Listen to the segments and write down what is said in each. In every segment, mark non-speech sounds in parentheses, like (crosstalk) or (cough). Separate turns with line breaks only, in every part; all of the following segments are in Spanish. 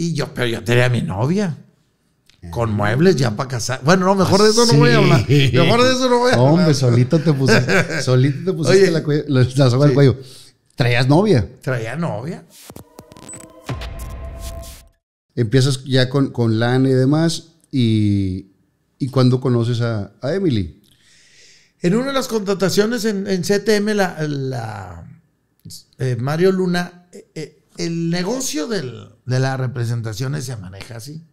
Y yo, pero yo tenía a mi novia. Eh. Con muebles ya para casar. Bueno, no, mejor de eso no ah, voy a hablar. Mejor de eso no voy a hablar. Hombre, (laughs) solito te pusiste, solito
te pusiste la, la, soga del cuello. ¿Traías novia?
Traía novia.
Empiezas ya con, con y demás. ¿Y, y cuándo conoces a, a, Emily? En una de las contrataciones en, en CTM, la,
la eh, Mario Luna eh, el negocio de las representaciones se maneja así.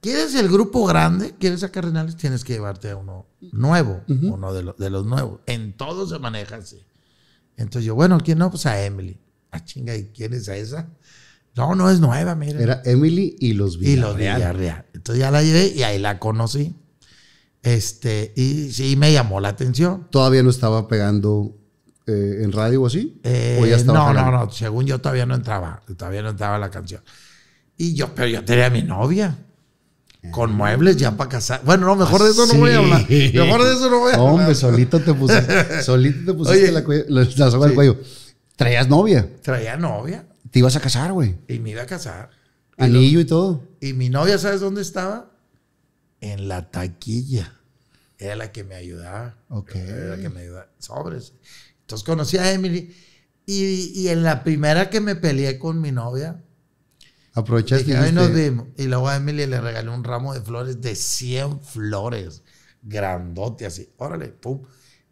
¿Quieres el grupo grande? ¿Quieres a Cardenales? Tienes que llevarte a uno nuevo, uno de, de, los nuevos. En todo se maneja así. Entonces yo, bueno, ¿quién no? Pues a Emily. Ah, chinga, ¿y quién es a esa? No, no es nueva, mira. Era
Emily y los Villarreal. Y los Villarreal.
Entonces ya la llevé y ahí la conocí.
Este, y sí me llamó la atención. Todavía no estaba pegando eh, en radio o así? ¿O ya eh, no, no, no.
Según yo todavía no entraba. Todavía no entraba la canción. Y yo, pero yo tenía a mi novia. Eh. Con muebles ya para casar. Bueno, no, mejor de eso no voy a ah, hablar. Mejor de eso no voy a hablar. Hombre, solito
te pusiste, (laughs) solito te pusiste la, la, la, soga cuello. ¿Traías novia?
Traía novia.
¿Te ibas a casar, güey?
Y me iba a casar.
Anillo y, y todo.
Y mi novia, ¿sabes dónde estaba? En la taquilla. Era la que me ayudaba. Ok. Era la que me ayudaba. Sobres. Entonces conocí a Emily y, en la primera que me peleé con mi novia,
aprovechaste. y nos vimos.
Y luego a Emily le regalé un ramo de flores de 100 flores, grandote así, órale, pum.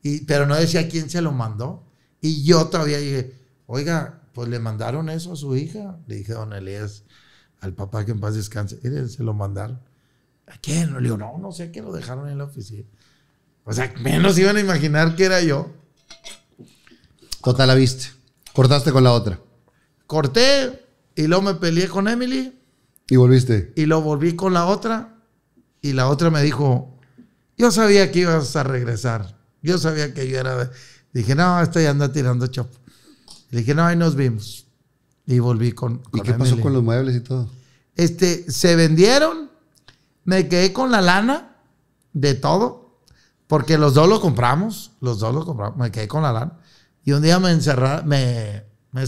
Y, pero no decía quién se lo mandó. Y yo todavía dije, oiga, pues le mandaron eso a su hija. Le dije a don Elías, al papá que en paz descanse, miren, se lo mandaron. ¿A quién? Le digo, no, no sé, que lo dejaron en la oficina. O sea, menos iban a imaginar que era yo.
Total, la viste. Cortaste con la otra.
Corté y luego me peleé con Emily.
Y volviste.
Y lo volví con la otra. Y la otra me dijo, yo sabía que ibas a regresar. Yo sabía que yo era... Dije, no, estoy ya anda tirando chopo. dije, no, ahí nos vimos. Y volví con... con ¿Y qué pasó con los muebles y todo? Este, se vendieron. Me quedé con la lana de todo. Porque los dos lo compramos. Los dos lo compramos. Me quedé con la lana. Y un día me, encerraron me, me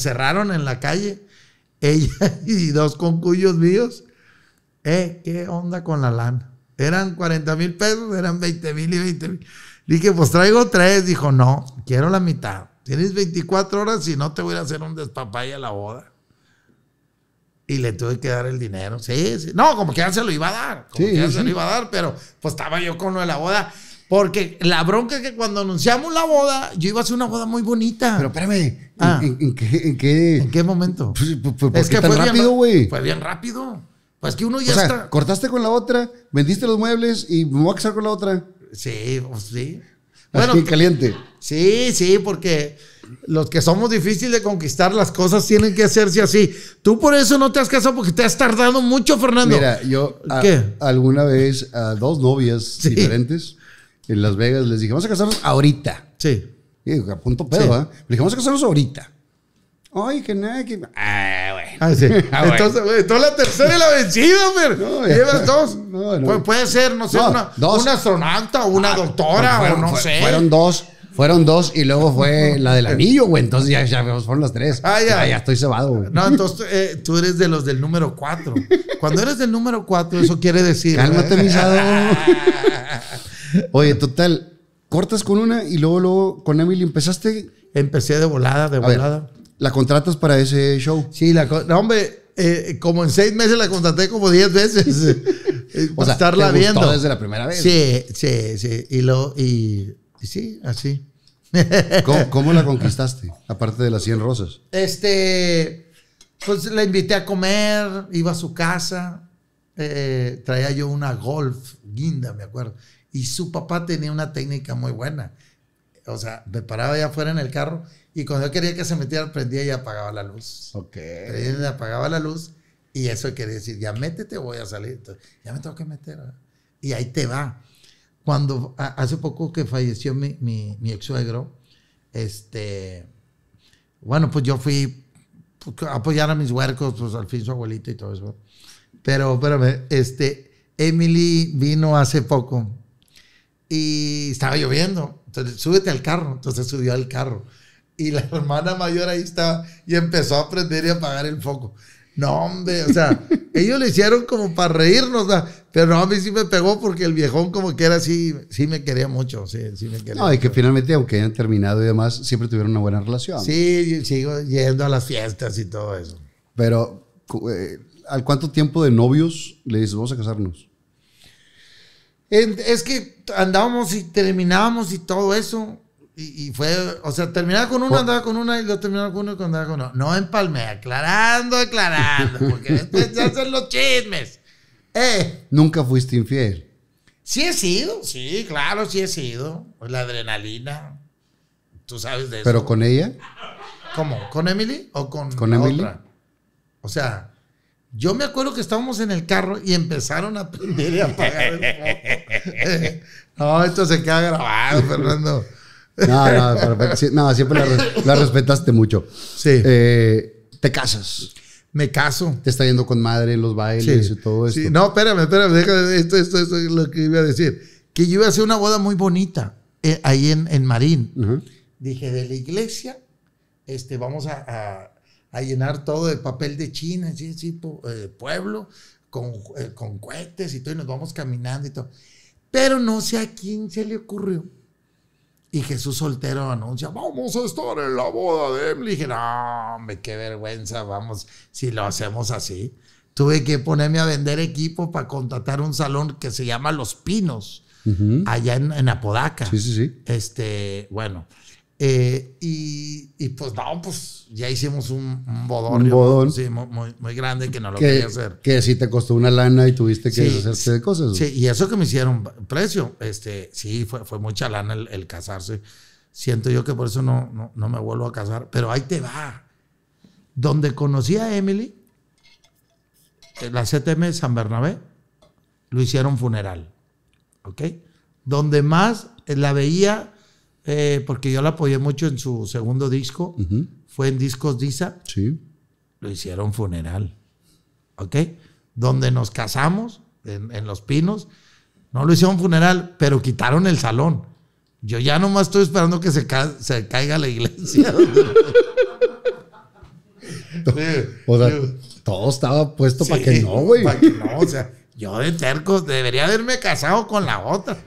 en la calle, (laughs) ella y dos concuyos míos. Eh, ¿qué onda con la lana? Eran 40 mil pesos, eran 20 mil y 20 mil. Dije, pues traigo tres. Dijo, no, quiero la mitad. Tienes 24 horas y no te voy a hacer un despapaya a la boda. Y le tuve que dar el dinero. Sí, sí. No, como que ya se lo iba a dar. Como que ya se lo iba a dar, pero pues estaba yo con uno de la boda. Porque la bronca es que cuando anunciamos la boda, yo iba a hacer una boda muy bonita.
Pero espérame, ¿en, ah. qué, en, qué, momento? Pues, pues, pues es que fue rápido, güey. Fue
bien rápido.
Pues que uno ya está. Cortaste con la otra, vendiste los muebles y me voy a casar con
la otra. Sí, sí. Bueno, caliente. Sí, sí, porque los que somos difíciles de conquistar, las cosas tienen que hacerse así. Tú por eso no te has casado porque te has tardado mucho, Fernando. Mira,
yo alguna vez a dos novias diferentes en Las Vegas, les dijimos vamos a casarnos ahorita. Sí. Y a punto pedo, ¿eh? Le dije, vamos a casarnos ahorita. Ay, que nada, que. Ah, bueno. Ah, sí. (laughs) Ah, entonces, güey, toda la tercera y la vencida, güey. No, Llevas dos. (laughs) No, pues puede ser, no sé, una, astronauta
astronauta,
una ah, doctora, pues o no sé. Fueron dos. Fueron dos y luego fue (laughs) la del anillo, güey. Entonces ya, ya fueron las tres. Ah, ya. Ya, estoy cebado, güey.
No, entonces eh, tú eres de los del número cuatro.
Cuando eres del número cuatro, eso quiere decir. Cálmate, misado. Oye, total, cortas con una y luego, con Emily empezaste. Empecé de volada, de volada. ¿La contratas para ese show? Sí, la contraté. hombre, eh, como
en seis meses la contraté como diez veces. (laughs) o (laughs) estarla viendo. desde la primera vez. Sí,
sí, sí. Y lo, y, sí, así. (laughs) ¿Cómo, la conquistaste? Aparte de las 100 rosas.
Este, pues la invité a comer, iba a su casa, eh, traía yo una golf guinda, me acuerdo. Y su papá tenía una técnica muy buena. O sea, me paraba allá afuera en el carro y cuando yo quería que se metiera, prendía y apagaba la luz. Ok. Prendía y apagaba la luz y eso quiere decir, ya métete, voy a salir. Entonces, ya me tengo que meter. Y ahí te va. Cuando hace poco que falleció mi, mi, ex suegro, este, bueno, pues yo fui pues, a apoyar a mis huercos, pues al fin su abuelito y todo eso. Pero, pero, este, Emily vino hace poco y estaba lloviendo. Entonces, súbete al carro. Entonces subió al carro. Y la (laughs) hermana mayor ahí estaba y empezó a prender y apagar el foco. No, hombre, o sea, (laughs) ellos lo hicieron como para reírnos, pero no, a mí sí me pegó porque el viejón como que era así, sí me quería mucho, sí, sí me quería. No, y que
finalmente, aunque hayan terminado y demás, siempre tuvieron una buena relación.
Sí, sigo yendo a las fiestas y todo eso.
Pero, eh, ¿al cuánto tiempo de novios le dices, vamos a casarnos?
Es que andábamos y terminábamos y todo eso. Y, fue, o sea, terminaba con una andaba con una y lo terminaba con uno y andaba con uno. No empalme, aclarando,
aclarando, porque después
se los chismes. Eh.
Nunca fuiste infiel.
Sí he sido, sí, claro, sí he sido. Pues la adrenalina. Tú sabes de eso. ¿Pero con ella? ¿Cómo? ¿Con Emily o con, ¿Con Otra? O sea, yo me acuerdo que estábamos en el carro y empezaron a prender y apagar el foco.
(laughs) no, esto se queda grabado, Fernando. no, no, no siempre la, respetaste mucho. Sí. Eh, te casas. Me caso. Te está yendo con madre los bailes y todo eso. Sí.
No, espérame, espérame. Deja, esto, esto, esto, es lo que iba a decir. Que yo iba a hacer una boda muy bonita eh, ahí en, en Marín. Dije, de la iglesia, este, vamos a a llenar todo de papel de China, sí, sí, eh, pueblo, con, eh, con cohetes y todo, y nos vamos caminando y todo. Pero no sé a quién se le ocurrió. Y Jesús soltero anuncia, vamos a estar en la boda de él. Y dije, no, me qué vergüenza, vamos, si lo hacemos así. Tuve que ponerme a vender equipo para contratar un salón que se llama Los Pinos, allá en, en Apodaca. Sí, sí, sí. Este, bueno, eh, y, pues no, pues ya hicimos un, bodón. Sí, muy, grande que no lo quería hacer.
Que sí te costó una lana y tuviste que hacerse de cosas. Sí, y eso que me hicieron
precio, este, sí, fue, mucha lana el, casarse. Siento yo que por eso no, no, me vuelvo a casar, pero ahí te va. Donde conocí a Emily, en la CTM San Bernabé, lo hicieron funeral. ¿Ok? Donde más la veía eh, porque yo la apoyé mucho en su segundo disco, fue en Discos Disa. Sí. Lo hicieron funeral. ¿Ok? Donde nos casamos, en, Los Pinos. No lo hicieron funeral, pero quitaron el salón. Yo ya nomás estoy esperando que se, caiga la iglesia. (laughs)
o sea, todo estaba puesto para que no, güey. Para que no,
o sea, yo de terco debería haberme casado con la otra.